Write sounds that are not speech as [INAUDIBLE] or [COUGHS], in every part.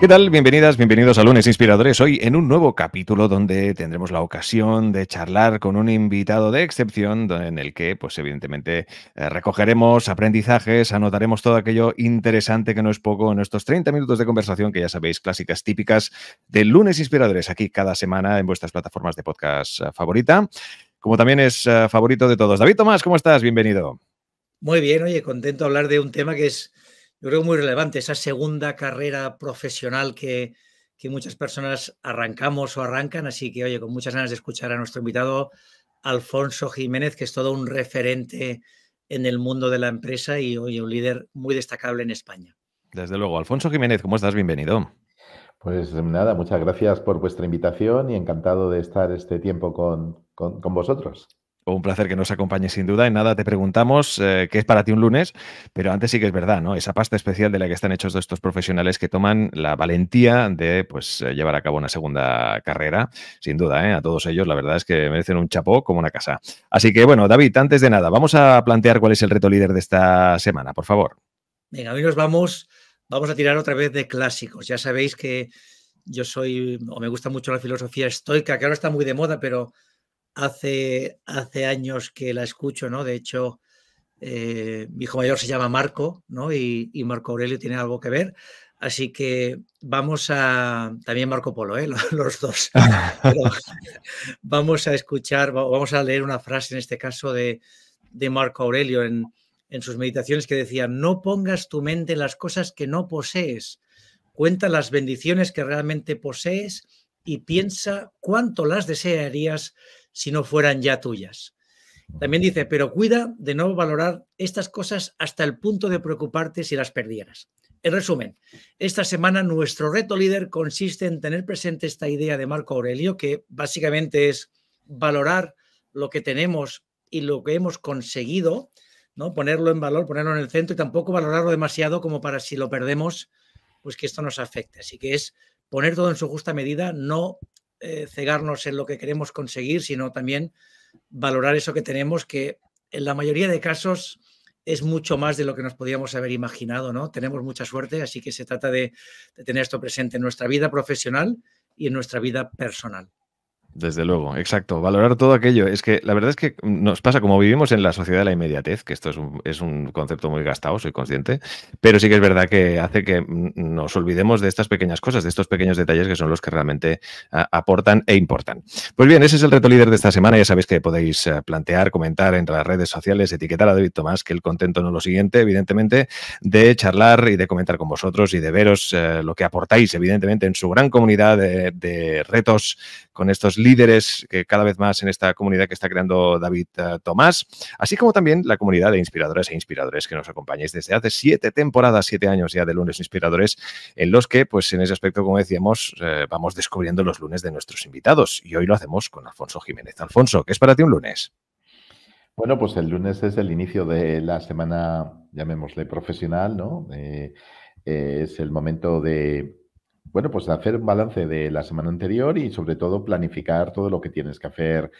¿Qué tal? Bienvenidas, bienvenidos a Lunes Inspiradores. Hoy en un nuevo capítulo donde tendremos la ocasión de charlar con un invitado de excepción en el que, pues evidentemente, eh, recogeremos aprendizajes, anotaremos todo aquello interesante que no es poco en estos 30 minutos de conversación que ya sabéis, clásicas típicas de Lunes Inspiradores aquí cada semana en vuestras plataformas de podcast eh, favorita. Como también es eh, favorito de todos. David Tomás, ¿cómo estás? Bienvenido. Muy bien, oye, contento de hablar de un tema que es yo creo muy relevante, esa segunda carrera profesional que, que muchas personas arrancamos o arrancan, así que oye, con muchas ganas de escuchar a nuestro invitado Alfonso Jiménez, que es todo un referente en el mundo de la empresa y hoy un líder muy destacable en España. Desde luego, Alfonso Jiménez, ¿cómo estás? Bienvenido. Pues nada, muchas gracias por vuestra invitación y encantado de estar este tiempo con vosotros un placer que nos acompañe sin duda. En nada te preguntamos eh, qué es para ti un lunes, pero antes sí que es verdad, ¿no? Esa pasta especial de la que están hechos estos profesionales que toman la valentía de pues, eh, llevar a cabo una segunda carrera, sin duda, ¿eh? a todos ellos la verdad es que merecen un chapó como una casa. Así que bueno, David, antes de nada, vamos a plantear cuál es el reto líder de esta semana, por favor. Venga, hoy nos vamos, vamos a tirar otra vez de clásicos. Ya sabéis que yo soy, o me gusta mucho la filosofía estoica, que ahora está muy de moda, pero hace, hace años que la escucho, ¿no? De hecho, eh, mi hijo mayor se llama Marco, ¿no? Y, Marco Aurelio tiene algo que ver. Así que vamos a. También Marco Polo, ¿eh? [LAUGHS] los dos. [LAUGHS] [LAUGHS] vamos a escuchar, vamos a leer una frase en este caso de, Marco Aurelio en, en sus meditaciones que decía: No pongas tu mente en las cosas que no posees. Cuenta las bendiciones que realmente posees y piensa cuánto las desearías si no fueran ya tuyas. También dice, pero cuida de no valorar estas cosas hasta el punto de preocuparte si las perdieras. En resumen, esta semana nuestro reto líder consiste en tener presente esta idea de Marco Aurelio, que básicamente es valorar lo que tenemos y lo que hemos conseguido, ¿no? ponerlo en valor, ponerlo en el centro y tampoco valorarlo demasiado como para si lo perdemos, pues que esto nos afecte. Así que es poner todo en su justa medida, no eh, cegarnos en lo que queremos conseguir, sino también valorar eso que tenemos, que en la mayoría de casos es mucho más de lo que nos podíamos haber imaginado, ¿no? Tenemos mucha suerte, así que se trata de tener esto presente en nuestra vida profesional y en nuestra vida personal. Desde luego, exacto. Valorar todo aquello. Es que la verdad es que nos pasa, como vivimos en la sociedad de la inmediatez, que esto es un, concepto muy gastado, soy consciente, pero sí que es verdad que hace que nos olvidemos de estas pequeñas cosas, de estos pequeños detalles que son los que realmente aportan e importan. Pues bien, ese es el reto líder de esta semana. Ya sabéis que podéis eh, plantear, comentar entre las redes sociales, etiquetar a David Tomás, que el contento no es lo siguiente, evidentemente, de charlar y de comentar con vosotros y de veros eh, lo que aportáis, evidentemente, en su gran comunidad de retos con estos líderes que cada vez más en esta comunidad que está creando David eh, Tomás, así como también la comunidad de inspiradoras e inspiradores que nos acompañáis desde hace siete temporadas, siete años ya de lunes inspiradores, en los que, pues en ese aspecto, como decíamos, eh, vamos descubriendo los lunes de nuestros invitados. Y hoy lo hacemos con Alfonso Jiménez. Alfonso, ¿qué es para ti un lunes? Bueno, pues el lunes es el inicio de la semana, llamémosle profesional, ¿no? Eh, es el momento de bueno, pues hacer un balance de la semana anterior y sobre todo planificar todo lo que tienes que hacer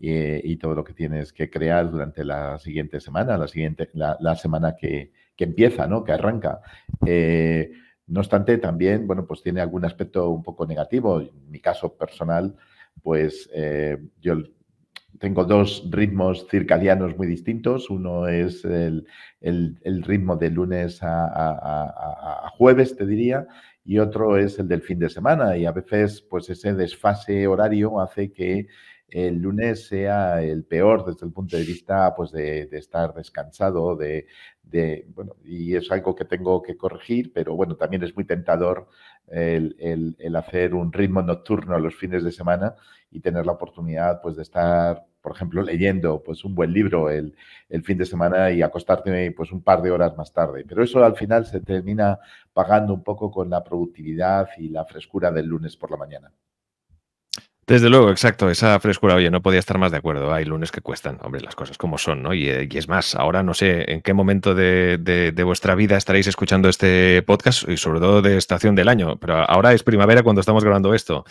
eh, y todo lo que tienes que crear durante la siguiente semana, la siguiente, la, semana que, empieza, ¿no? Que arranca. Eh, no obstante, también, bueno, pues tiene algún aspecto un poco negativo. En mi caso personal, pues eh, yo tengo dos ritmos circadianos muy distintos. Uno es el, ritmo de lunes a jueves, te diría, y otro es el del fin de semana. Y a veces, pues ese desfase horario hace que el lunes sea el peor desde el punto de vista pues de, de estar descansado, de, de, bueno, y es algo que tengo que corregir, pero bueno, también es muy tentador el, el, hacer un ritmo nocturno los fines de semana y tener la oportunidad pues de estar, por ejemplo, leyendo pues un buen libro el, el, fin de semana y acostarte pues un par de horas más tarde. Pero eso al final se termina pagando un poco con la productividad y la frescura del lunes por la mañana. Desde luego, exacto, esa frescura, oye, no podía estar más de acuerdo. Hay lunes que cuestan, hombre, las cosas como son, ¿no? Y, eh, es más, ahora no sé en qué momento de, vuestra vida estaréis escuchando este podcast y sobre todo de estación del año, pero ahora es primavera cuando estamos grabando esto.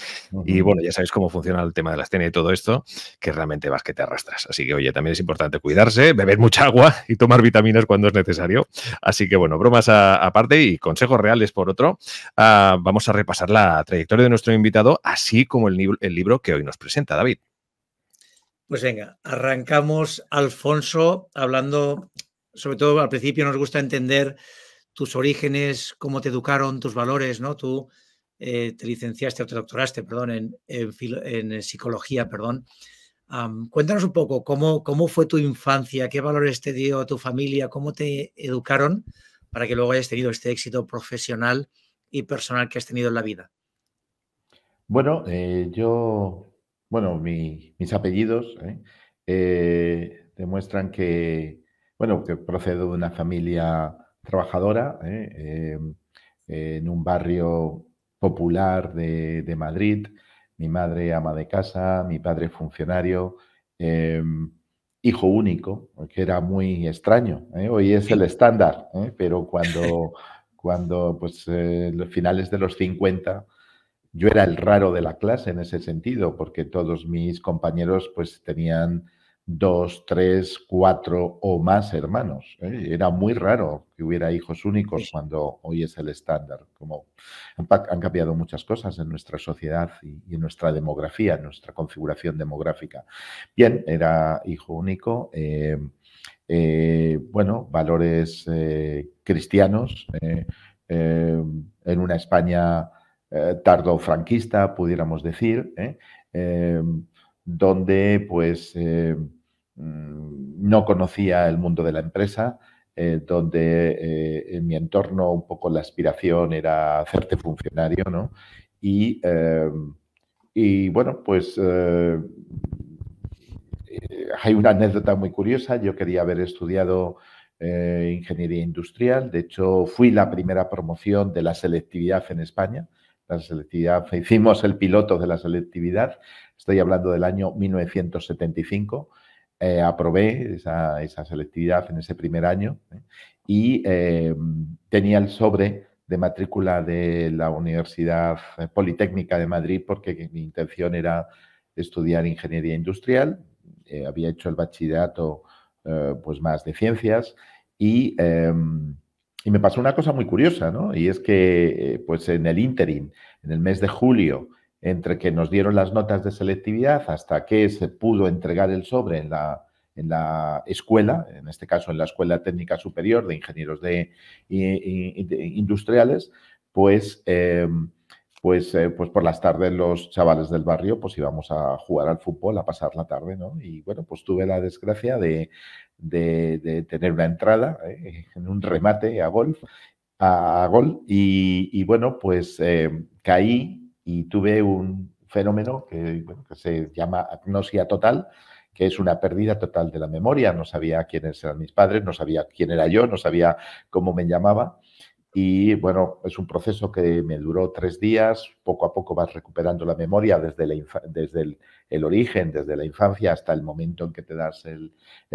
Y bueno, ya sabéis cómo funciona el tema de la escena y todo esto, que realmente vas que te arrastras. Así que, oye, también es importante cuidarse, beber mucha agua y tomar vitaminas cuando es necesario. Así que, bueno, bromas aparte y consejos reales por otro. Ah, vamos a repasar la trayectoria de nuestro invitado, así como el, el libro que hoy nos presenta David. Pues venga, arrancamos, Alfonso, hablando, sobre todo al principio nos gusta entender tus orígenes, cómo te educaron, tus valores, ¿no? Tú eh, te licenciaste o te doctoraste, perdón, en, eh, psicología, perdón. cuéntanos un poco cómo, cómo fue tu infancia, qué valores te dio tu familia, cómo te educaron para que luego hayas tenido este éxito profesional y personal que has tenido en la vida. Bueno, eh, yo, bueno, mis apellidos ¿eh? Eh, demuestran que, bueno, que procedo de una familia trabajadora em, en un barrio popular de, Madrid. Mi madre ama de casa, mi padre funcionario, em, hijo único, que era muy extraño. Hoy es el estándar, pero [LAUGHS] cuando, cuando pues, los finales de los 50 yo era el raro de la clase en ese sentido, porque todos mis compañeros pues tenían dos, tres, cuatro o más hermanos. ¿eh? Era muy raro que hubiera hijos únicos cuando hoy es el estándar. Como han, cambiado muchas cosas en nuestra sociedad y, en nuestra demografía, en nuestra configuración demográfica. Bien, era hijo único. Eh, eh, bueno, valores cristianos en una España eh, Tardo franquista, pudiéramos decir, ¿eh? em, donde pues eh, mm, no conocía el mundo de la empresa, donde en mi entorno un poco la aspiración era hacerte funcionario, ¿no? y em, bueno, pues hay una anécdota muy curiosa. Yo quería haber estudiado ingeniería industrial. De hecho, fui la primera promoción de la selectividad en España. La selectividad, [LAUGHS] hicimos el piloto de la selectividad, estoy hablando del año 1975. Eh, aprobé esa, selectividad en ese primer año ¿eh? y em, tenía el sobre de matrícula de la Universidad Politécnica de Madrid porque mi intención era estudiar ingeniería industrial. Eh, había hecho el bachillerato pues más de ciencias y em, y me pasó una cosa muy curiosa, ¿no? Y es que, eh, pues en el interim, en el mes de julio, entre que nos dieron las notas de selectividad hasta que se pudo entregar el sobre en la, en la escuela, en este caso en la Escuela Técnica Superior de Ingenieros de, Industriales, pues, em, pues, eh, pues por las tardes los chavales del barrio pues íbamos a jugar al fútbol, a pasar la tarde, ¿no? Y bueno, pues tuve la desgracia de, de, tener una entrada eh, en un remate a gol, a, gol y, bueno, pues eh, caí y tuve un fenómeno que, que se llama agnosia total, que es una pérdida total de la memoria. No sabía quiénes eran mis padres, no sabía quién era yo, no sabía cómo me llamaba. Y bueno, es un proceso que me duró tres días, poco a poco vas recuperando la memoria desde, el, origen, desde la infancia hasta el momento en que te das el,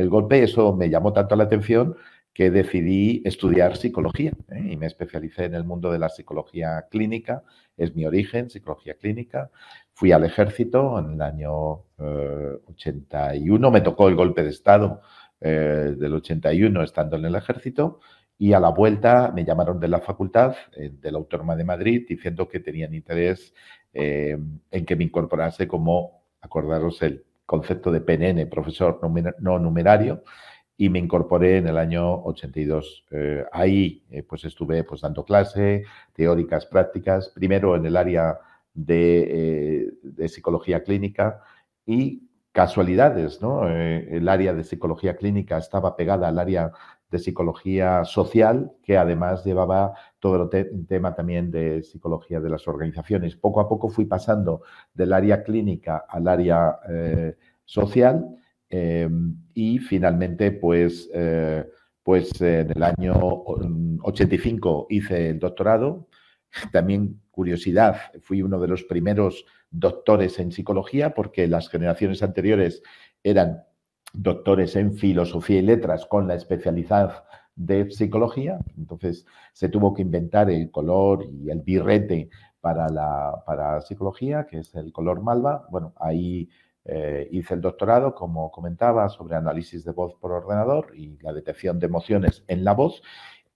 golpe. Eso me llamó tanto la atención que decidí estudiar psicología ¿eh? y me especialicé en el mundo de la psicología clínica, es mi origen, psicología clínica. Fui al ejército en el año 81, eh, me tocó el golpe de Estado eh, del 81 estando en el ejército y a la vuelta me llamaron de la facultad, eh, de la Autónoma de Madrid, diciendo que tenían interés eh, en que me incorporase como, acordaros el concepto de PNN, profesor no numerario, y me incorporé en el año 82. Eh, ahí pues estuve pues dando clase, teóricas, prácticas, primero en el área de, de psicología clínica y casualidades, ¿no? el área de psicología clínica estaba pegada al área de psicología social, que además llevaba todo el tema también de psicología de las organizaciones. Poco a poco fui pasando del área clínica al área eh, social em, y finalmente, pues, eh, pues en el año 85 mm, hice el doctorado. También curiosidad, fui uno de los primeros doctores en psicología porque las generaciones anteriores eran doctores en filosofía y letras con la especialidad de psicología. Entonces se tuvo que inventar el color y el birrete para la para psicología, que es el color malva. Bueno, ahí eh, hice el doctorado, como comentaba, sobre análisis de voz por ordenador y la detección de emociones en la voz.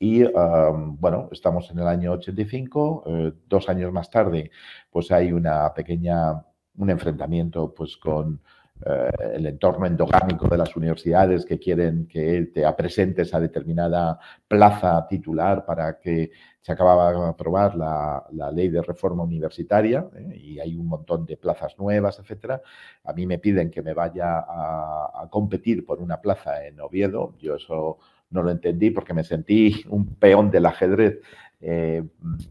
Y um, bueno, estamos en el año 85, eh, dos años más tarde, pues hay una pequeña, un enfrentamiento pues con eh, el entorno endogámico de las universidades que quieren que te apresentes a determinada plaza titular para que se acababa de aprobar la, ley de reforma universitaria ¿eh? y hay un montón de plazas nuevas, etcétera. A mí me piden que me vaya a, competir por una plaza en Oviedo. Yo eso no lo entendí porque me sentí un peón del ajedrez eh,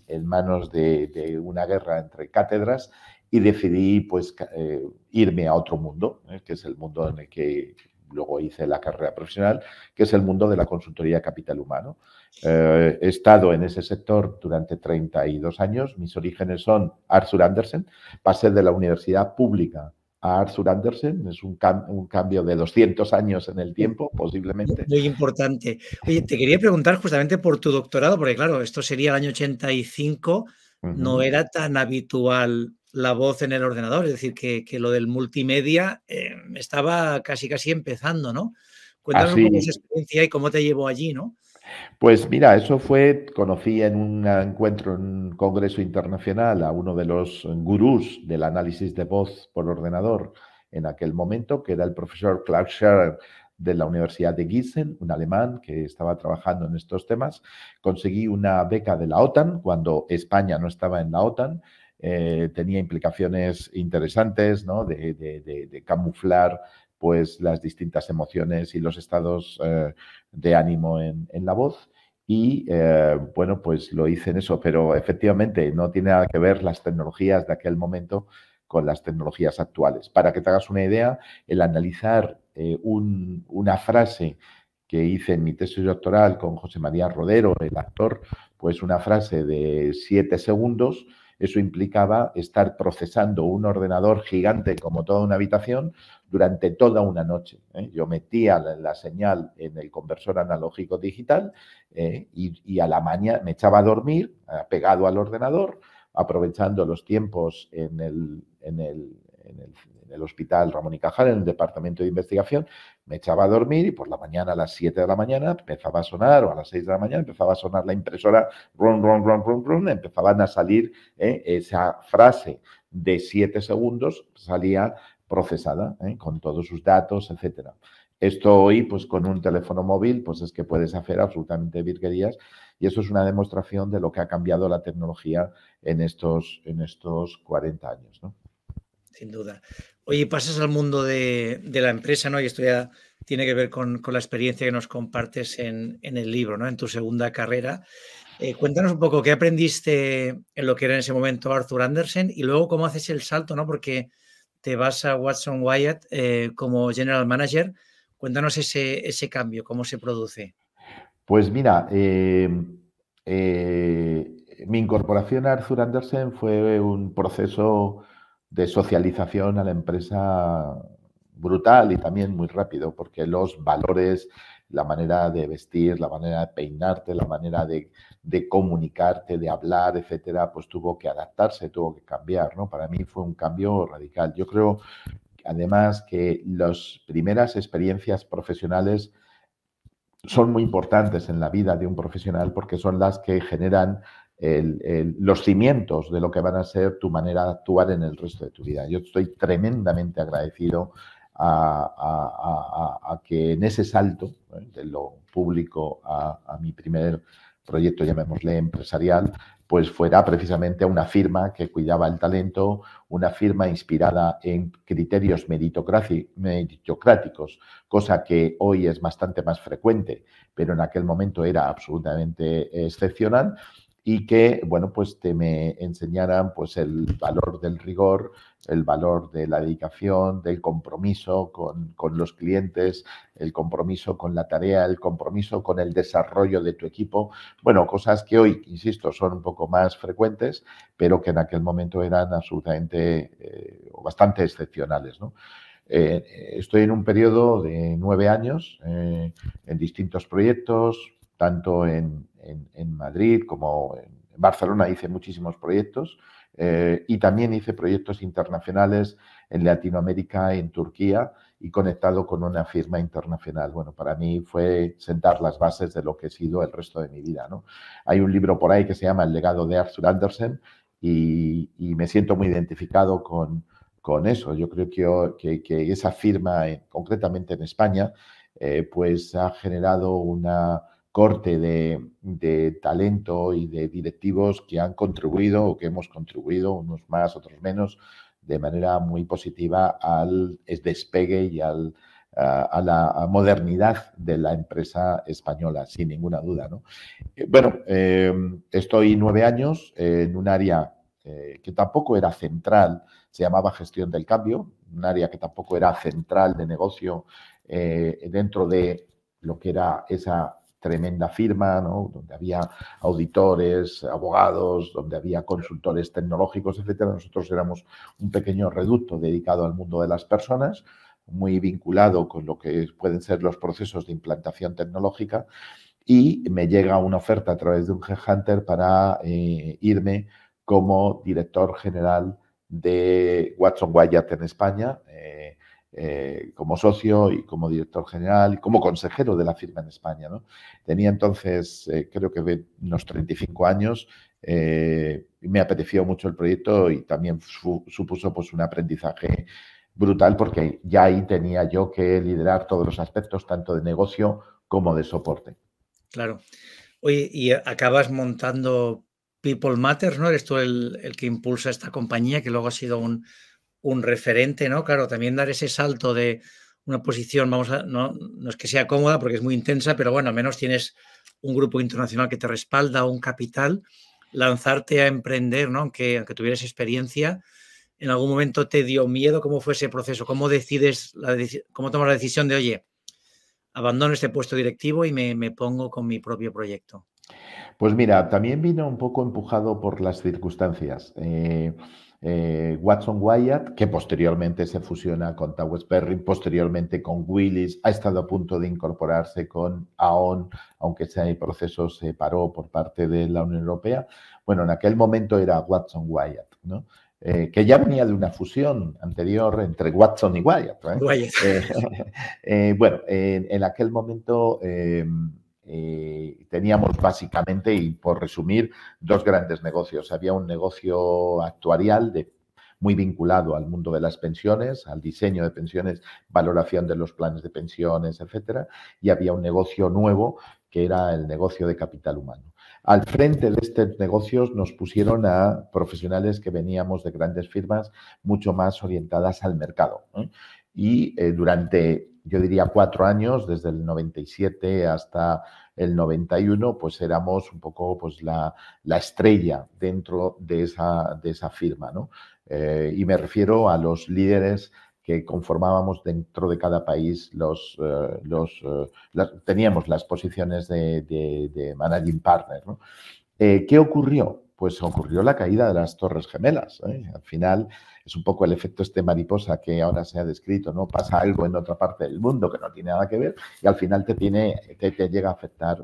en manos de, una guerra entre cátedras y decidí pues eh, irme a otro mundo, ¿eh? que es el mundo en el que luego hice la carrera profesional, que es el mundo de la consultoría capital humano. Eh, he estado en ese sector durante 32 años, mis orígenes son Arthur Andersen, pasé de la universidad pública a Arthur Andersen, es un, un cambio de 200 años en el tiempo, posiblemente. Muy importante. Oye, te quería preguntar justamente por tu doctorado, porque claro, esto sería el año 85, no era tan habitual la voz en el ordenador, es decir, que, lo del multimedia eh, estaba casi casi empezando, ¿no? Cuéntanos un esa experiencia y cómo te llevó allí, ¿no? Pues mira, eso fue, conocí en un encuentro, en un congreso internacional a uno de los gurús del análisis de voz por ordenador en aquel momento, que era el profesor Clark Scherer de la Universidad de Gießen, un alemán que estaba trabajando en estos temas. Conseguí una beca de la OTAN cuando España no estaba en la OTAN eh, tenía implicaciones interesantes ¿no? de, camuflar pues, las distintas emociones y los estados eh, de ánimo en, la voz. Y eh, bueno, pues lo hice en eso, pero efectivamente no tiene nada que ver las tecnologías de aquel momento con las tecnologías actuales. Para que te hagas una idea, el analizar una frase que hice en mi tesis doctoral con José María Rodero, el actor, pues una frase de siete segundos, eso implicaba estar procesando un ordenador gigante como toda una habitación durante toda una noche. ¿eh? Yo metía la, señal en el conversor analógico digital ¿eh? y, a la mañana me echaba a dormir pegado al ordenador, aprovechando los tiempos en el, en el, en el el hospital Ramón y Cajal, en el departamento de investigación, me echaba a dormir y por la mañana a las 7 de la mañana empezaba a sonar, o a las 6 de la mañana empezaba a sonar la impresora, ron, ron, ron, ron, ron, empezaban a salir ¿eh? esa frase de 7 segundos, salía procesada ¿eh? con todos sus datos, etcétera. Esto hoy, pues con un teléfono móvil, pues es que puedes hacer absolutamente virguerías y eso es una demostración de lo que ha cambiado la tecnología en estos, en estos 40 años. ¿no? sin duda. Oye, pasas al mundo de, la empresa, ¿no? Y esto ya tiene que ver con, la experiencia que nos compartes en, el libro, ¿no? En tu segunda carrera. Eh, cuéntanos un poco qué aprendiste en lo que era en ese momento Arthur Andersen y luego cómo haces el salto, ¿no? Porque te vas a Watson Wyatt eh, como general manager. Cuéntanos ese, cambio, cómo se produce. Pues mira, eh, mi incorporación a Arthur Andersen fue un proceso de socialización a la empresa brutal y también muy rápido, porque los valores, la manera de vestir, la manera de peinarte, la manera de, comunicarte, de hablar, etcétera, pues tuvo que adaptarse, tuvo que cambiar, ¿no? Para mí fue un cambio radical. Yo creo, además, que las primeras experiencias profesionales son muy importantes en la vida de un profesional porque son las que generan los cimientos de lo que van a ser tu manera de actuar en el resto de tu vida. Yo estoy tremendamente agradecido a, que en ese salto ¿eh? de lo público a mi primer proyecto, llamémosle empresarial, pues fuera precisamente una firma que cuidaba el talento, una firma inspirada en criterios meritocráticos, cosa que hoy es bastante más frecuente, pero en aquel momento era absolutamente excepcional, y que, bueno, pues te me enseñaran pues el valor del rigor, el valor de la dedicación, del compromiso con, los clientes, el compromiso con la tarea, el compromiso con el desarrollo de tu equipo. Bueno, cosas que hoy, insisto, son un poco más frecuentes, pero que en aquel momento eran absolutamente eh, bastante excepcionales, eh, estoy en un periodo de nueve años eh, en distintos proyectos, tanto en, en, Madrid como en Barcelona hice muchísimos proyectos eh, y también hice proyectos internacionales en Latinoamérica, en Turquía y conectado con una firma internacional. Bueno, para mí fue sentar las bases de lo que he sido el resto de mi vida. Hay un libro por ahí que se llama El legado de Arthur Andersen y, me siento muy identificado con, eso. Yo creo que, esa firma, concretamente en España, eh, pues ha generado una corte de, talento y de directivos que han contribuido o que hemos contribuido, unos más, otros menos, de manera muy positiva al despegue y a, la modernidad de la empresa española, sin ninguna duda. Eh, bueno, em, estoy nueve años en un área eh, que tampoco era central, se llamaba gestión del cambio, un área que tampoco era central de negocio eh, dentro de lo que era esa tremenda firma, ¿no? donde había auditores, abogados, donde había consultores tecnológicos, etcétera. Nosotros éramos un pequeño reducto dedicado al mundo de las personas, muy vinculado con lo que pueden ser los procesos de implantación tecnológica. Y me llega una oferta a través de un headhunter para eh, irme como director general de Watson Wyatt en España. Eh, eh, como socio y como director general y como consejero de la firma en España. ¿no? Tenía entonces, eh, creo que unos 35 años, eh, y me apeteció mucho el proyecto y también supuso pues, un aprendizaje brutal porque ya ahí tenía yo que liderar todos los aspectos, tanto de negocio como de soporte. Claro. Oye, y acabas montando People Matters, ¿no? Eres tú el que impulsa esta compañía que luego ha sido un, un referente, ¿no? Claro, también dar ese salto de una posición, vamos a, no, no es que sea cómoda porque es muy intensa, pero bueno, al menos tienes un grupo internacional que te respalda, un capital, lanzarte a emprender, ¿no? Aunque, aunque tuvieras experiencia, en algún momento te dio miedo cómo fue ese proceso, cómo decides, cómo tomas la decisión de, oye, abandono este puesto directivo y me, me pongo con mi propio proyecto. Pues mira, también vino un poco empujado por las circunstancias. Eh, eh, Watson Wyatt, que posteriormente se fusiona con Towers Perry, posteriormente con Willis, ha estado a punto de incorporarse con AON, aunque ese proceso se paró por parte de la Unión Europea. Bueno, en aquel momento era Watson Wyatt, eh, que ya venía de una fusión anterior entre Watson y Wyatt. ¿eh? Wyatt. [LAUGHS] bueno, en aquel momento eh, teníamos básicamente, y por resumir, dos grandes negocios. Había un negocio actuarial de, muy vinculado al mundo de las pensiones, al diseño de pensiones, valoración de los planes de pensiones, etcétera, y había un negocio nuevo que era el negocio de capital humano. Al frente de estos negocios nos pusieron a profesionales que veníamos de grandes firmas mucho más orientadas al mercado. Y eh, durante yo diría cuatro años, desde el 97 hasta el 91, pues éramos un poco pues, la, la estrella dentro de esa, de esa firma. ¿no? Eh, y me refiero a los líderes que conformábamos dentro de cada país los, eh, los eh, teníamos las posiciones de, de, de managing partner. ¿Qué ocurrió? pues ocurrió la caída de las Torres Gemelas. ¿eh? Al final es un poco el efecto este mariposa que ahora se ha descrito, ¿no? Pasa algo en otra parte del mundo que no tiene nada que ver y al final te, tiene, llega a afectar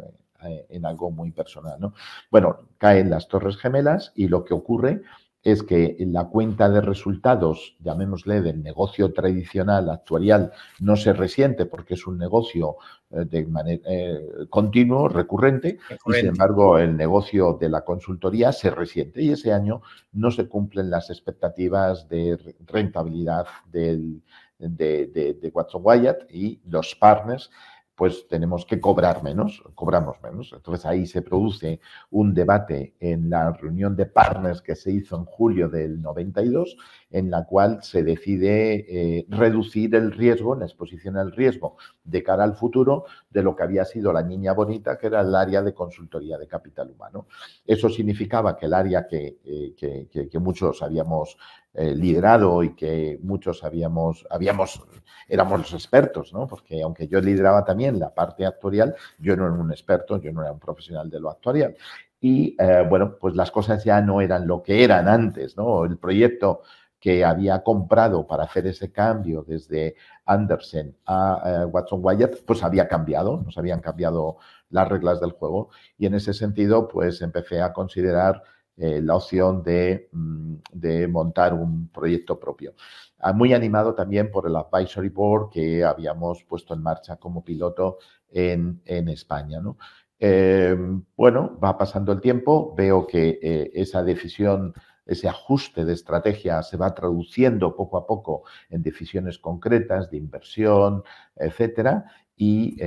eh, en algo muy personal, Bueno, caen las Torres Gemelas y lo que ocurre es que la cuenta de resultados, llamémosle del negocio tradicional, actuarial, no se resiente porque es un negocio eh, de eh, continuo, recurrente, sin embargo el negocio de la consultoría se resiente y ese año no se cumplen las expectativas de rentabilidad del, de, de, de Watson Wyatt y los partners pues tenemos que cobrar menos, cobramos menos. Entonces ahí se produce un debate en la reunión de partners que se hizo en julio del 92, en la cual se decide eh, reducir el riesgo, la exposición al riesgo de cara al futuro de lo que había sido la niña bonita, que era el área de consultoría de capital humano. Eso significaba que el área que, eh, que muchos habíamos eh, liderado y que muchos habíamos, habíamos, éramos los expertos, ¿no? Porque aunque yo lideraba también la parte actuarial, yo no era un experto, yo no era un profesional de lo actuarial. Y eh, bueno, pues las cosas ya no eran lo que eran antes, ¿no? El proyecto que había comprado para hacer ese cambio desde Andersen a eh, Watson Wyatt, pues había cambiado, nos habían cambiado las reglas del juego. Y en ese sentido, pues empecé a considerar eh, la opción mm, de, montar un proyecto propio. Ah, muy animado también por el Advisory Board que habíamos puesto en marcha como piloto en, España. Eh, bueno, va pasando el tiempo, veo que eh, esa decisión ese ajuste de estrategia se va traduciendo poco a poco en decisiones concretas de inversión, etcétera. Y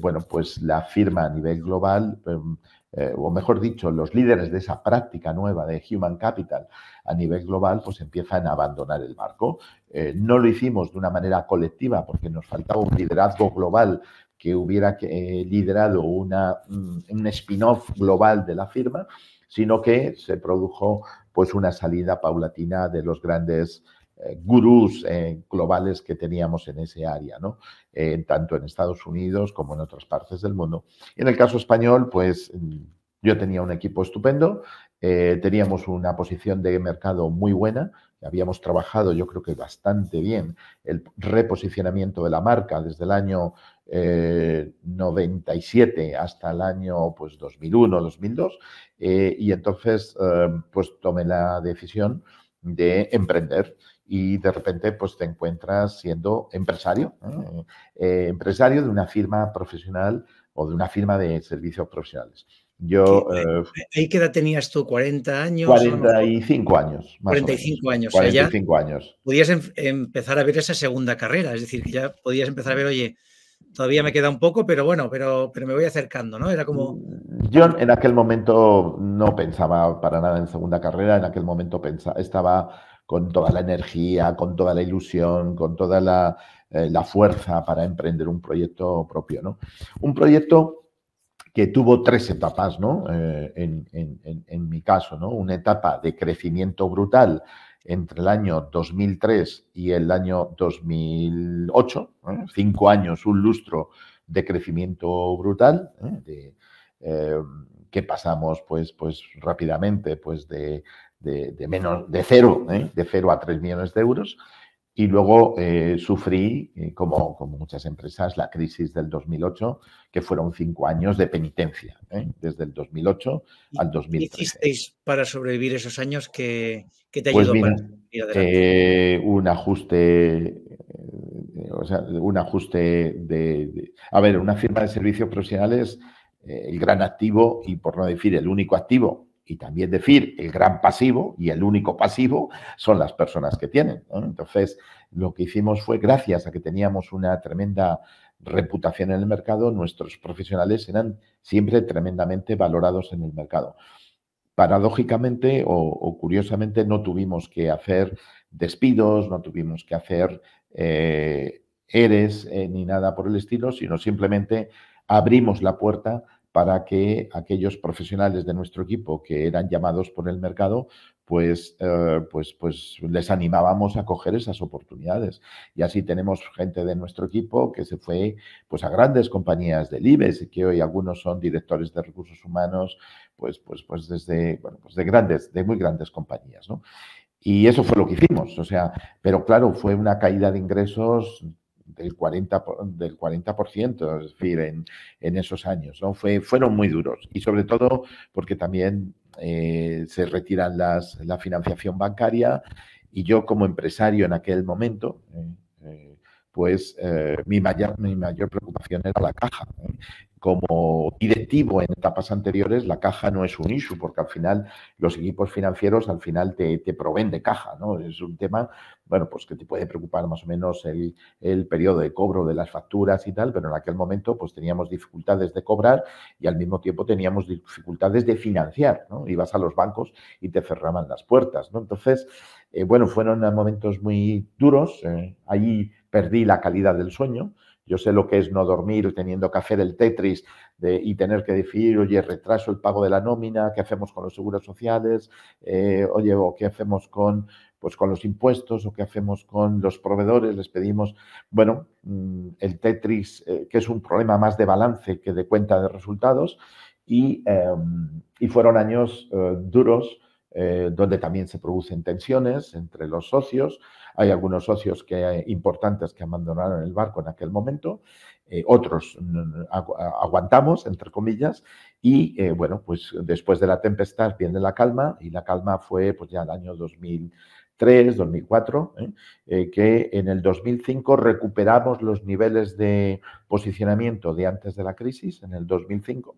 bueno, pues la firma a nivel global em, eh, o mejor dicho, los líderes de esa práctica nueva de Human Capital a nivel global, pues empiezan a abandonar el barco. Eh, no lo hicimos de una manera colectiva porque nos faltaba un liderazgo global que hubiera eh, liderado una, mm, un spin-off global de la firma, sino que se produjo pues una salida paulatina de los grandes eh, gurús eh, globales que teníamos en ese área, ¿no? Eh, tanto en Estados Unidos como en otras partes del mundo. Y en el caso español, pues mm, yo tenía un equipo estupendo, teníamos una posición de mercado muy buena, habíamos trabajado yo creo que bastante bien el reposicionamiento de la marca desde el año 97 hasta el año pues, 2001, 2002, y entonces pues tomé la decisión de emprender y de repente pues te encuentras siendo empresario, eh, empresario de una firma profesional o de una firma de servicios profesionales. Yo, eh, eh, ¿Ahí qué edad tenías tú? ¿40 años? 45 años. Más 45 o años. 45 años. Podías em, empezar a ver esa segunda carrera, es decir, que ya podías empezar a ver, oye, todavía me queda un poco, pero bueno, pero, pero me voy acercando, ¿no? Era como... Mm, yo en aquel momento no pensaba para nada en segunda carrera, en aquel momento pensaba, estaba con toda la energía, con toda la ilusión, con toda eh, la, fuerza para emprender un proyecto propio. ¿no? Un proyecto que tuvo tres etapas, ¿no? Eh, en, mi caso, ¿no? Una etapa de crecimiento brutal entre el año 2003 y el año 2008, ¿eh? cinco años, un lustro de crecimiento brutal, que pasamos pues, pues rápidamente pues de de, menos, de cero, ¿eh? de cero a tres millones de euros. Y luego eh, sufrí, eh, como, como, muchas empresas, la crisis del 2008, que fueron cinco años de penitencia, desde el 2008 al 2013. ¿Qué hicisteis para sobrevivir esos años que, que te pues ayudó para ir adelante? un ajuste o sea, un ajuste de, A ver, una firma de servicios profesionales, el gran activo y por no decir el único activo y también decir el gran pasivo y el único pasivo son las personas que tienen. Entonces, lo que hicimos fue, gracias a que teníamos una tremenda reputación en el mercado, nuestros profesionales eran siempre tremendamente valorados en el mercado. Paradójicamente o, curiosamente no tuvimos que hacer despidos, no tuvimos que hacer eh, eres eh, ni nada por el estilo, sino simplemente abrimos la puerta para que aquellos profesionales de nuestro equipo que eran llamados por el mercado, pues, eh, pues, pues les animábamos a coger esas oportunidades. Y así tenemos gente de nuestro equipo que se fue pues, a grandes compañías del IBEX, que hoy algunos son directores de recursos humanos, pues, pues, pues desde pues de grandes, de muy grandes compañías. Y eso fue lo que hicimos. O sea, pero claro, fue una caída de ingresos del 40%, del 40 es decir, en, en, esos años. ¿no? Fue, fueron muy duros y sobre todo porque también eh, se retiran las, la financiación bancaria y yo como empresario en aquel momento, eh, eh, pues mi, mayor, mi mayor preocupación era la caja. Como directivo en etapas anteriores, la caja no es un issue, porque al final los equipos financieros al final te, te proveen de caja, ¿no? Es un tema, bueno, pues que te puede preocupar más o menos el, periodo de cobro de las facturas y tal, pero en aquel momento pues teníamos dificultades de cobrar y al mismo tiempo teníamos dificultades de financiar, ¿no? Ibas a los bancos y te cerraban las puertas, ¿no? Entonces, eh, bueno, fueron momentos muy duros. Eh, ahí perdí la calidad del sueño. Yo sé lo que es no dormir teniendo café del Tetris y tener que decidir, oye, retraso el pago de la nómina, qué hacemos con los seguros sociales, eh, oye, o qué hacemos con, pues, con los impuestos o qué hacemos con los proveedores, les pedimos, bueno, mm, el Tetris, eh, que es un problema más de balance que de cuenta de resultados, y, em, y fueron años eh, duros eh, donde también se producen tensiones entre los socios. Hay algunos socios que, eh, importantes que abandonaron el barco en aquel momento, eh, otros aguantamos, entre comillas, y bueno, pues después de la tempestad viene la calma, y la calma fue pues ya el año 2003, 2004, que en el 2005 recuperamos los niveles de posicionamiento de antes de la crisis, en el 2005,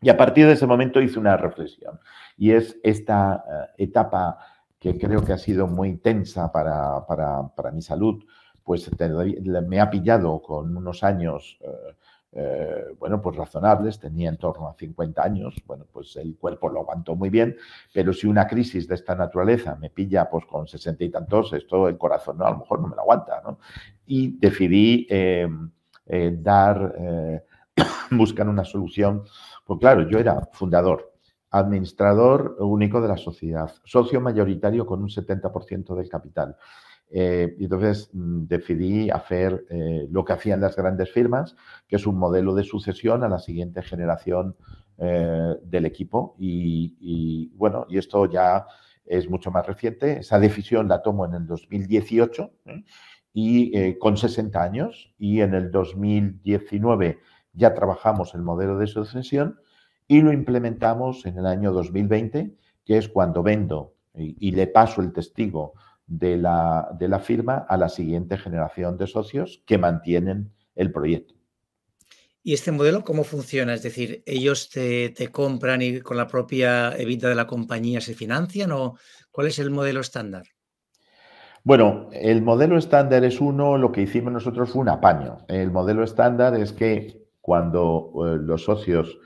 y a partir de ese momento hice una reflexión. Y es esta eh, etapa que creo que ha sido muy intensa para, para, para mi salud, pues me ha pillado con unos años, eh, eh, bueno, pues razonables, tenía en torno a 50 años, bueno, pues el cuerpo lo aguantó muy bien, pero si una crisis de esta naturaleza me pilla pues con 60 y tantos, esto el corazón no, a lo mejor no me lo aguanta, ¿no? Y decidí dar, [COUGHS] buscar una solución pues claro, yo era fundador, administrador único de la sociedad, socio mayoritario con un 70% del capital. Eh, y entonces mm, decidí hacer eh, lo que hacían las grandes firmas, que es un modelo de sucesión a la siguiente generación eh, del equipo. Y, y, bueno, y esto ya es mucho más reciente. Esa decisión la tomo en el 2018 y con 60 años. Y en el 2019 ya trabajamos el modelo de sucesión y lo implementamos en el año 2020, que es cuando vendo y, le paso el testigo de la, firma a la siguiente generación de socios que mantienen el proyecto. ¿Y este modelo cómo funciona? Es decir, ellos te, te, compran y con la propia evita de la compañía se financian o cuál es el modelo estándar? Bueno, el modelo estándar es uno, lo que hicimos nosotros fue un apaño. El modelo estándar es que cuando eh, los socios,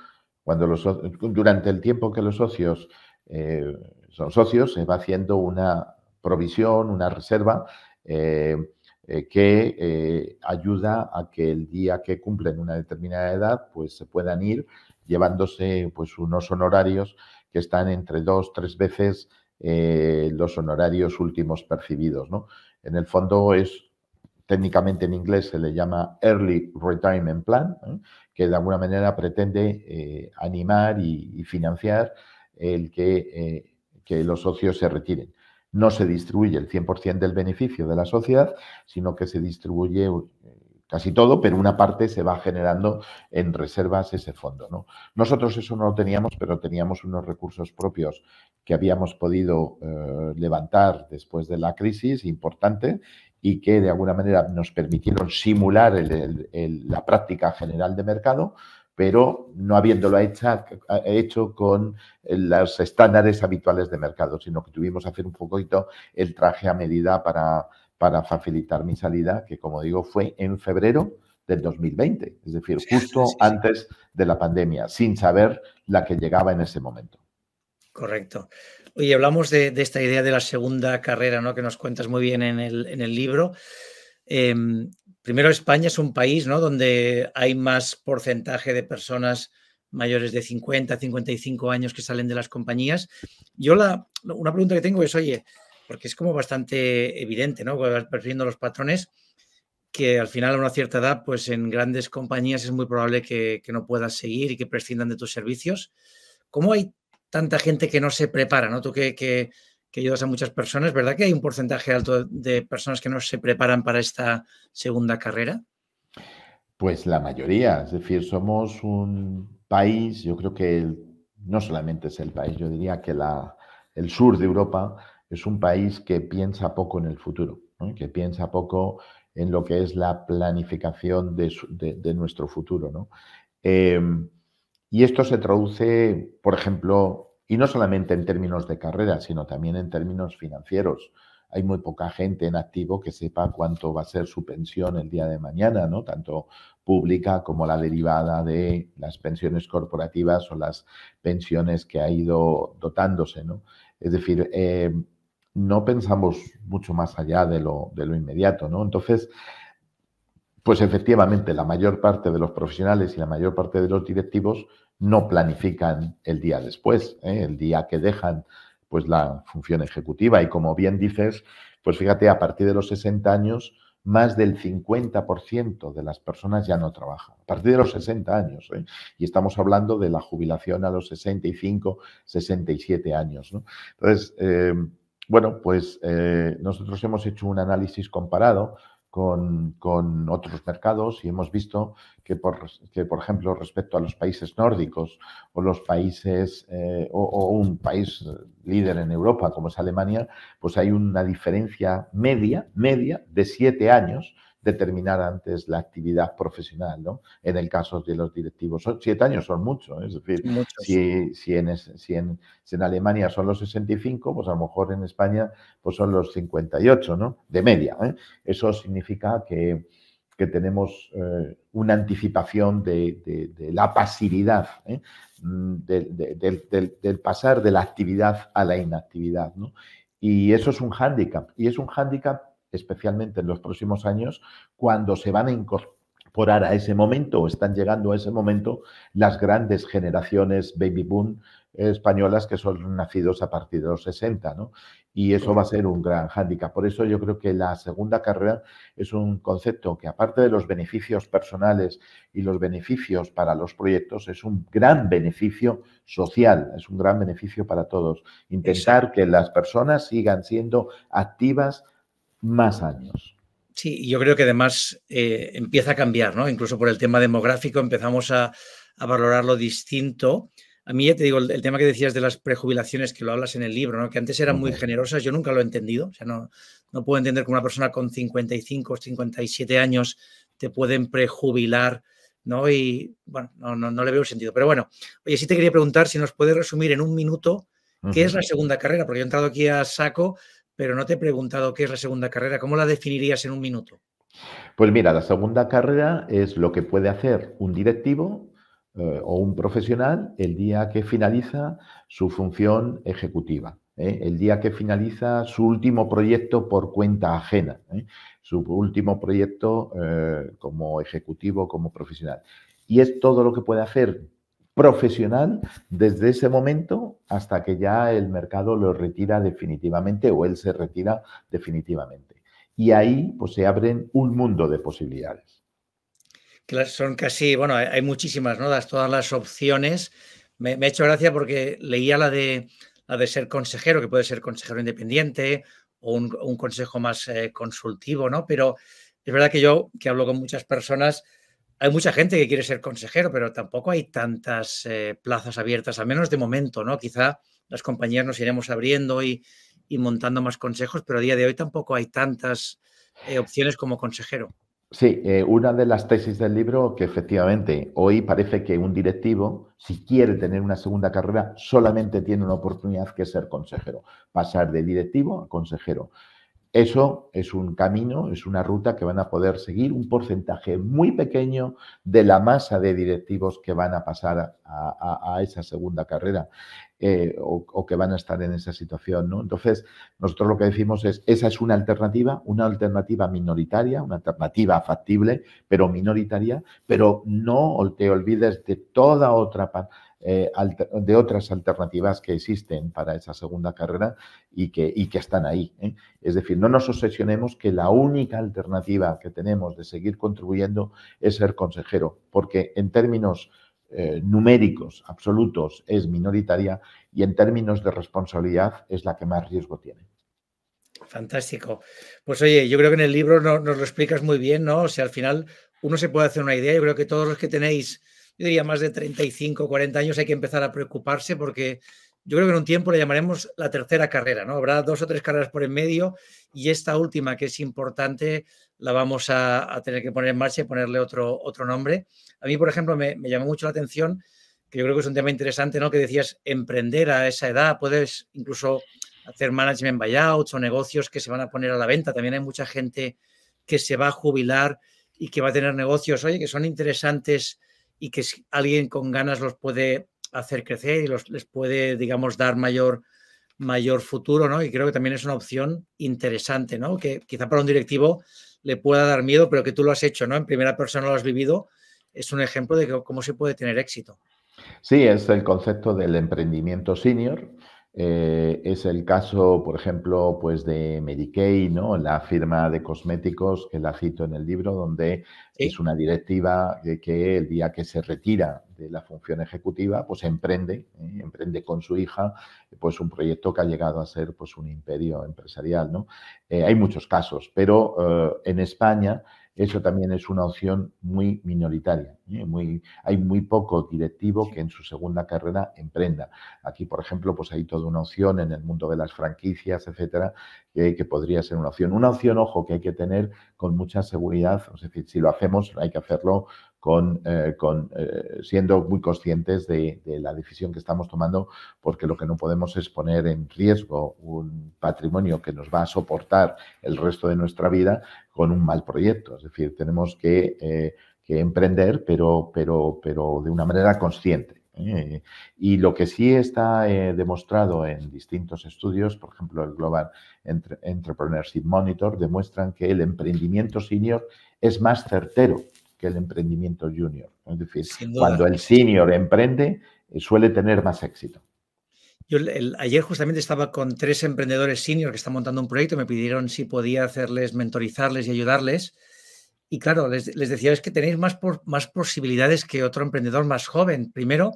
cuando los, durante el tiempo que los socios eh, son socios, se va haciendo una provisión, una reserva eh, que ayuda a que el día que cumplen una determinada edad, pues se puedan ir llevándose pues unos honorarios que están entre dos, tres veces los honorarios últimos percibidos. ¿no? En el fondo es técnicamente en inglés se le llama Early Retirement Plan, ¿eh? que de alguna manera pretende eh, animar y, financiar el eh, que, los socios se retiren. No se distribuye el 100% del beneficio de la sociedad, sino que se distribuye casi todo, pero una parte se va generando en reservas ese fondo. Nosotros eso no lo teníamos, pero teníamos unos recursos propios que habíamos podido levantar después de la crisis importante y que de alguna manera nos permitieron simular la práctica general de mercado, pero no habiéndolo hecho con los estándares habituales de mercado, sino que tuvimos que hacer un poquito el traje a medida para, facilitar mi salida, que como digo fue en febrero del 2020, es decir, justo antes de la pandemia, sin saber la que llegaba en ese momento. Correcto. Oye, hablamos de, esta idea de la segunda carrera, ¿no? Que nos cuentas muy bien en el, libro. Em, primero, España es un país, ¿no? Donde hay más porcentaje de personas mayores de 50, 55 años que salen de las compañías. Yo la, una pregunta que tengo es, oye, porque es como bastante evidente, ¿no? Percibiendo los patrones, que al final a una cierta edad, pues en grandes compañías es muy probable que, que no puedas seguir y que prescindan de tus servicios. ¿Cómo hay tanta gente que no se prepara, ¿no? Tú que, ayudas a muchas personas, ¿verdad que hay un porcentaje alto de personas que no se preparan para esta segunda carrera? Pues la mayoría, es decir, somos un país, yo creo que no solamente es el país, yo diría que el sur de Europa es un país que piensa poco en el futuro, que piensa poco en lo que es la planificación de, nuestro futuro. ¿no? Em, y esto se traduce, por ejemplo, y no solamente en términos de carrera, sino también en términos financieros. Hay muy poca gente en activo que sepa cuánto va a ser su pensión el día de mañana, ¿no? Tanto pública como la derivada de las pensiones corporativas o las pensiones que ha ido dotándose, ¿no? Es decir, eh, no pensamos mucho más allá de lo, de lo inmediato, ¿no? Entonces, pues efectivamente, la mayor parte de los profesionales y la mayor parte de los directivos no planifican el día después, ¿eh? el día que dejan pues la función ejecutiva. Y como bien dices, pues fíjate, a partir de los 60 años, más del 50% de las personas ya no trabajan, a partir de los 60 años. ¿eh? Y estamos hablando de la jubilación a los 65, 67 años. Entonces, eh, bueno, pues nosotros hemos hecho un análisis comparado con, con, otros mercados y hemos visto que por, que, por ejemplo, respecto a los países nórdicos o los países eh, o, un país eh, líder en Europa como es Alemania, pues hay una diferencia media, media de siete años determinar antes la actividad profesional, ¿no? En el caso de los directivos, siete años son muchos, ¿eh? es decir, Si, si, en, en, Alemania son los 65, pues a lo mejor en España pues son los 58, ¿no? De media. ¿eh? Eso significa que, tenemos eh, una anticipación de, la pasividad, mm, del, del, pasar de la actividad a la inactividad. ¿no? Y eso es un hándicap. Y es un hándicap especialmente en los próximos años, cuando se van a incorporar a ese momento o están llegando a ese momento las grandes generaciones baby boom españolas que son nacidos a partir de los 60, ¿no? Y eso va a ser un gran hándicap. Por eso yo creo que la segunda carrera es un concepto que, aparte de los beneficios personales y los beneficios para los proyectos, es un gran beneficio social, es un gran beneficio para todos. Intentar que las personas sigan siendo activas, más años. Sí, yo creo que además eh, empieza a cambiar, ¿no? Incluso por el tema demográfico empezamos a, valorar lo distinto. A mí ya te digo, el, tema que decías de las prejubilaciones, que lo hablas en el libro, ¿no? que antes eran muy generosas, yo nunca lo he entendido. O sea, no, no puedo entender que una persona con 55 o 57 años te pueden prejubilar, ¿no? Y bueno, no, no, le veo sentido. Pero bueno, oye, sí te quería preguntar si nos puedes resumir en un minuto qué es la segunda carrera, porque yo he entrado aquí a saco, pero no te he preguntado qué es la segunda carrera. ¿Cómo la definirías en un minuto? Pues mira, la segunda carrera es lo que puede hacer un directivo eh, o un profesional el día que finaliza su función ejecutiva, ¿eh? el día que finaliza su último proyecto por cuenta ajena, ¿eh? su último proyecto como ejecutivo, como profesional. Y es todo lo que puede hacer profesional desde ese momento hasta que ya el mercado lo retira definitivamente o él se retira definitivamente. Y ahí pues, se abren un mundo de posibilidades. Son casi, bueno, hay muchísimas, ¿no? todas las opciones. Me, ha hecho gracia porque leía la de, la de ser consejero, que puede ser consejero independiente o un, consejo más eh, consultivo, ¿no? Pero es verdad que yo, que hablo con muchas personas, hay mucha gente que quiere ser consejero, pero tampoco hay tantas eh, plazas abiertas, al menos de momento, ¿no? Quizá las compañías nos iremos abriendo y, montando más consejos, pero a día de hoy tampoco hay tantas eh, opciones como consejero. Sí, eh, una de las tesis del libro que efectivamente hoy parece que un directivo, si quiere tener una segunda carrera, solamente tiene una oportunidad que ser consejero, pasar de directivo a consejero. Eso es un camino, es una ruta que van a poder seguir un porcentaje muy pequeño de la masa de directivos que van a pasar a, esa segunda carrera eh, o, que van a estar en esa situación. Entonces, nosotros lo que decimos es, esa es una alternativa, una alternativa minoritaria, una alternativa factible, pero minoritaria, pero no te olvides de toda otra parte eh, de otras alternativas que existen para esa segunda carrera y que, y que están ahí. ¿eh? Es decir, no nos obsesionemos que la única alternativa que tenemos de seguir contribuyendo es ser consejero, porque en términos eh, numéricos absolutos es minoritaria y en términos de responsabilidad es la que más riesgo tiene. Fantástico. Pues oye, yo creo que en el libro nos lo explicas muy bien, ¿no? O sea, al final uno se puede hacer una idea. Yo creo que todos los que tenéis yo diría más de 35, 40 años, hay que empezar a preocuparse porque yo creo que en un tiempo le llamaremos la tercera carrera, ¿no? Habrá dos o tres carreras por en medio y esta última, que es importante, la vamos a, tener que poner en marcha y ponerle otro, otro nombre. A mí, por ejemplo, me, me, llamó mucho la atención, que yo creo que es un tema interesante, ¿no? Que decías, emprender a esa edad, puedes incluso hacer management buyouts o negocios que se van a poner a la venta. También hay mucha gente que se va a jubilar y que va a tener negocios, oye, que son interesantes y que alguien con ganas los puede hacer crecer y los, les puede, digamos, dar mayor, mayor futuro, ¿no? Y creo que también es una opción interesante, ¿no? Que quizá para un directivo le pueda dar miedo, pero que tú lo has hecho, ¿no? En primera persona lo has vivido, es un ejemplo de cómo se puede tener éxito. Sí, es el concepto del emprendimiento senior, eh, es el caso, por ejemplo, pues de Medicaid, ¿no? la firma de cosméticos que la cito en el libro, donde es una directiva que, que, el día que se retira de la función ejecutiva, pues emprende, ¿eh? emprende con su hija, pues un proyecto que ha llegado a ser pues un imperio empresarial. ¿no? Eh, hay muchos casos, pero en España eso también es una opción muy minoritaria. ¿eh? Muy, hay muy poco directivo que en su segunda carrera emprenda. Aquí, por ejemplo, pues hay toda una opción en el mundo de las franquicias, etcétera, que, que podría ser una opción. Una opción, ojo, que hay que tener con mucha seguridad. Es decir, si lo hacemos, hay que hacerlo con, eh, eh, siendo muy conscientes de, la decisión que estamos tomando, porque lo que no podemos es poner en riesgo un patrimonio que nos va a soportar el resto de nuestra vida con un mal proyecto. Es decir, tenemos que, eh, emprender, pero, pero, pero de una manera consciente. y lo que sí está demostrado en distintos estudios, por ejemplo el Global Entrepreneurship Monitor, demuestran que el emprendimiento senior es más certero que el emprendimiento junior. Es cuando el senior emprende, eh, suele tener más éxito. Yo ayer justamente estaba con tres emprendedores senior que están montando un proyecto, me pidieron si podía hacerles, mentorizarles y ayudarles. Y claro, les, decía, es que tenéis más, más posibilidades que otro emprendedor más joven. Primero,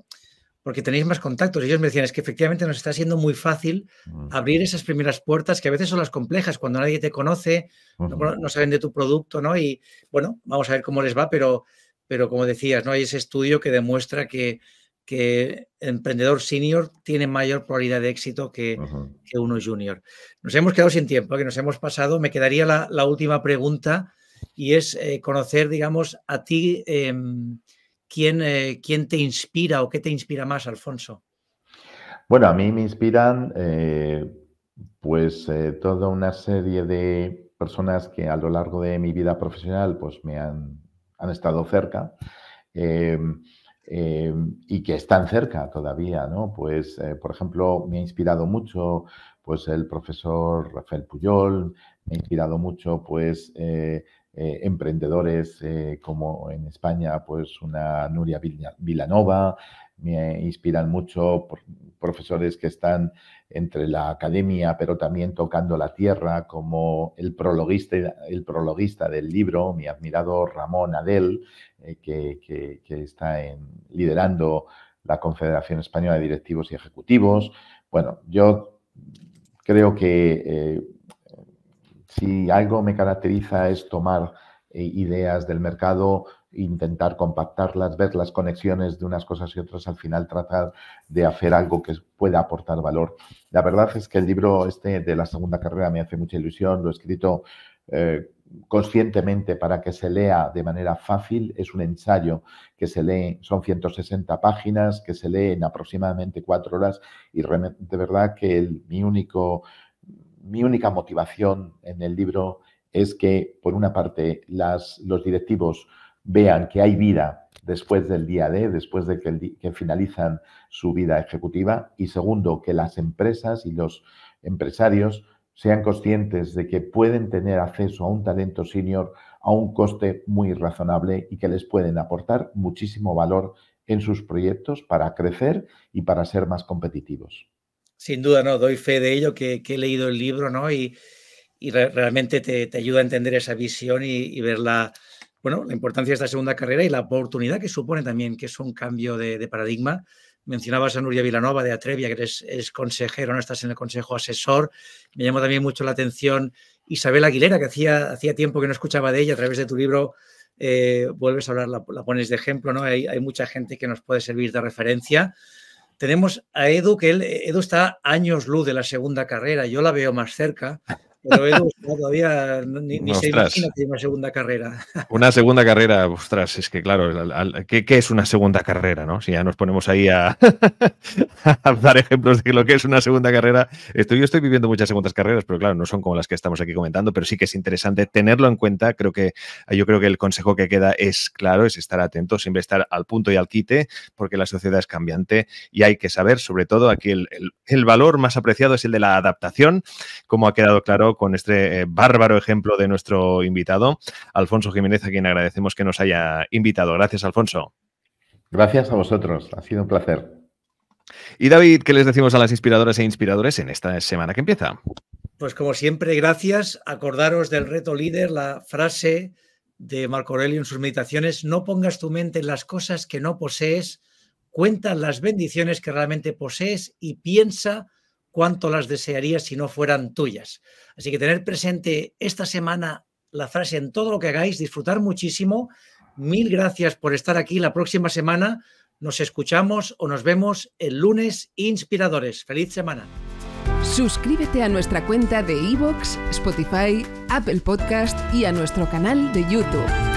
porque tenéis más contactos. Ellos me decían, es que efectivamente nos está siendo muy fácil abrir esas primeras puertas, que a veces son las complejas, cuando nadie te conoce, no, saben de tu producto, ¿no? Y bueno, vamos a ver cómo les va, pero, pero como decías, ¿no? Hay ese estudio que demuestra que, que el emprendedor senior tiene mayor probabilidad de éxito que, uno junior. Nos hemos quedado sin tiempo, ¿eh? que nos hemos pasado. Me quedaría la, última pregunta y es eh, conocer, digamos, a ti. Em, eh, ¿quién, te inspira o qué te inspira más, Alfonso? Bueno, a mí me inspiran eh, pues eh, toda una serie de personas que a lo largo de mi vida profesional pues me han, han estado cerca em, em, y que están cerca todavía, ¿no? Pues, por ejemplo, me ha inspirado mucho pues el profesor Rafael Puyol, me ha inspirado mucho pues eh, emprendedores eh, como en España, pues una Nuria Vilanova, me inspiran mucho profesores que están entre la academia, pero también tocando la tierra, como el prologuista, el del libro, mi admirado Ramón Adel, eh, que, está liderando la Confederación Española de Directivos y Ejecutivos. Bueno, yo creo que si algo me caracteriza es tomar eh, ideas del mercado, intentar compactarlas, ver las conexiones de unas cosas y otras, al final tratar de hacer algo que pueda aportar valor. La verdad es que el libro este de la segunda carrera me hace mucha ilusión, lo he escrito eh, conscientemente para que se lea de manera fácil, es un ensayo que se lee, son 160 páginas, que se lee en aproximadamente cuatro horas y de verdad que mi único mi única motivación en el libro es que, por una parte, los directivos vean que hay vida después del día de, después de que finalizan su vida ejecutiva, y segundo, que las empresas y los empresarios sean conscientes de que pueden tener acceso a un talento senior a un coste muy razonable y que les pueden aportar muchísimo valor en sus proyectos para crecer y para ser más competitivos. Sin duda, no, doy fe de ello, que, he leído el libro, ¿no? Y, realmente te, ayuda a entender esa visión y, ver la, bueno, la importancia de esta segunda carrera y la oportunidad que supone también, que es un cambio de, paradigma. Mencionabas a Nuria Vilanova de Atrevia, que eres, consejero, no estás en el consejo asesor. Me llamó también mucho la atención Isabel Aguilera, que hacía, hacía tiempo que no escuchaba de ella a través de tu libro. Eh, vuelves a hablar, la, pones de ejemplo, ¿no? Hay, hay mucha gente que nos puede servir de referencia. Tenemos a Edu, que él, Edu está años luz de la segunda carrera, yo la veo más cerca, ah todavía ni, se imagina que hay una segunda carrera. [LAUGHS] Una segunda carrera, ostras, es que claro, ¿qué, es una segunda carrera? ¿no? Si ya nos ponemos ahí [LAUGHS] a, dar ejemplos de lo que es una segunda carrera. Estoy, yo estoy viviendo muchas segundas carreras, pero claro, no son como las que estamos aquí comentando, pero sí que es interesante tenerlo en cuenta. Creo que yo creo que el consejo que queda es claro, es estar atento, siempre estar al punto y al quite, porque la sociedad es cambiante y hay que saber, sobre todo, aquí el valor más apreciado es el de la adaptación, como ha quedado claro con este eh, bárbaro ejemplo de nuestro invitado, Alfonso Jiménez, a quien agradecemos que nos haya invitado. Gracias, Alfonso. Gracias a vosotros, ha sido un placer. Y David, ¿qué les decimos a las inspiradoras e inspiradores en esta semana que empieza? Pues como siempre, gracias. Acordaros del reto líder, la frase de Marco Aurelio en sus meditaciones, no pongas tu mente en las cosas que no posees, cuenta las bendiciones que realmente posees y piensa cuánto las desearías si no fueran tuyas. Así que tener presente esta semana la frase en todo lo que hagáis, disfrutar muchísimo. Mil gracias por estar aquí la próxima semana. Nos escuchamos o nos vemos el lunes inspiradores. Feliz semana. Suscríbete a nuestra cuenta de iVoox, Spotify, Apple Podcast y a nuestro canal de YouTube.